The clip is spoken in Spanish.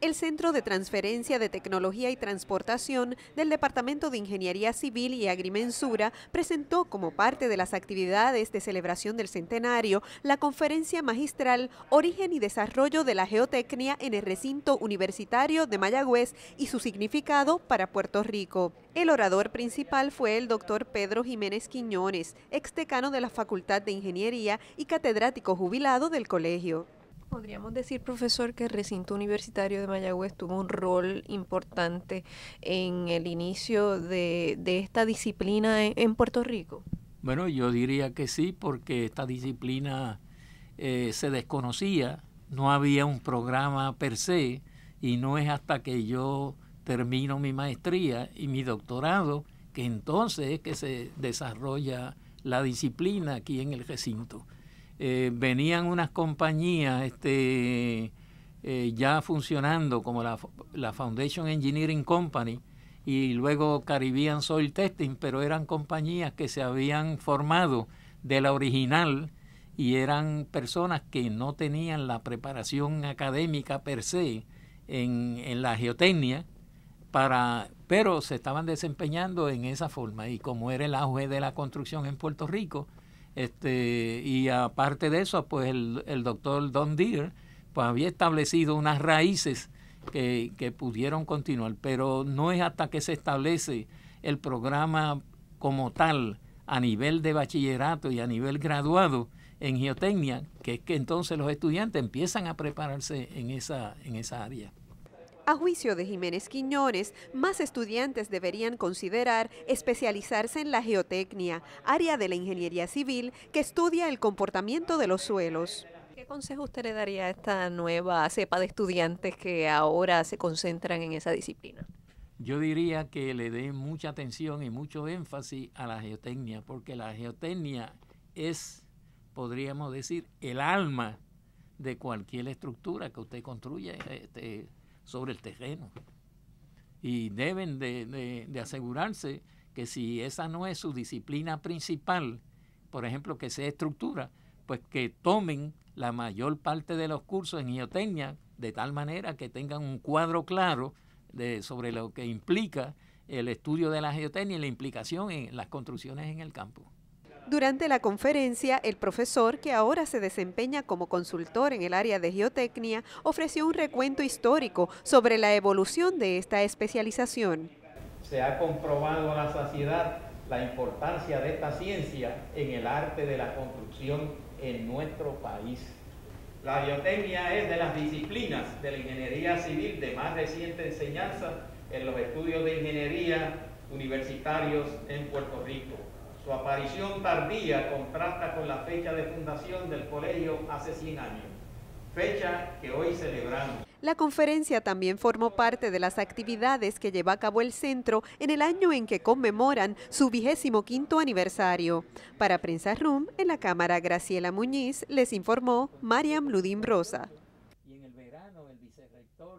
el Centro de Transferencia de Tecnología y Transportación del Departamento de Ingeniería Civil y Agrimensura presentó como parte de las actividades de celebración del centenario la conferencia magistral Origen y Desarrollo de la Geotecnia en el recinto universitario de Mayagüez y su significado para Puerto Rico. El orador principal fue el doctor Pedro Jiménez Quiñones, decano de la Facultad de Ingeniería y catedrático jubilado del colegio. Podríamos decir, profesor, que el recinto universitario de Mayagüez tuvo un rol importante en el inicio de, esta disciplina en, Puerto Rico. Bueno, yo diría que sí, porque esta disciplina eh, se desconocía, no había un programa per se, y no es hasta que yo termino mi maestría y mi doctorado que entonces es que se desarrolla la disciplina aquí en el recinto. Eh, venían unas compañías este, eh, ya funcionando como la, la, Foundation Engineering Company y luego Caribbean Soil Testing, pero eran compañías que se habían formado de la original y eran personas que no tenían la preparación académica per se en, en la geotecnia, para, pero se estaban desempeñando en esa forma y como era el auge de la construcción en Puerto Rico, este, y aparte de eso, pues el, el doctor Don Deere pues había establecido unas raíces que, pudieron continuar, pero no es hasta que se establece el programa como tal a nivel de bachillerato y a nivel graduado en geotecnia, que es que entonces los estudiantes empiezan a prepararse en esa, en esa área. A juicio de Jiménez Quiñones, más estudiantes deberían considerar especializarse en la geotecnia, área de la ingeniería civil que estudia el comportamiento de los suelos. ¿Qué consejo usted le daría a esta nueva cepa de estudiantes que ahora se concentran en esa disciplina? Yo diría que le dé mucha atención y mucho énfasis a la geotecnia, porque la geotecnia es, podríamos decir, el alma de cualquier estructura que usted construya. Este, sobre el terreno. Y deben de, de, asegurarse que si esa no es su disciplina principal, por ejemplo, que sea estructura, pues que tomen la mayor parte de los cursos en geotecnia de tal manera que tengan un cuadro claro de, sobre lo que implica el estudio de la geotecnia y la implicación en las construcciones en el campo. Durante la conferencia, el profesor, que ahora se desempeña como consultor en el área de geotecnia, ofreció un recuento histórico sobre la evolución de esta especialización. Se ha comprobado a la saciedad la importancia de esta ciencia en el arte de la construcción en nuestro país. La geotecnia es de las disciplinas de la ingeniería civil de más reciente enseñanza en los estudios de ingeniería universitarios en Puerto Rico. Su aparición tardía contrasta con la fecha de fundación del colegio hace 100 años, fecha que hoy celebramos. La conferencia también formó parte de las actividades que lleva a cabo el centro en el año en que conmemoran su vigésimo quinto aniversario. Para Prensa Room, en la Cámara Graciela Muñiz, les informó Mariam Ludim Rosa. el verano, el vicerrector...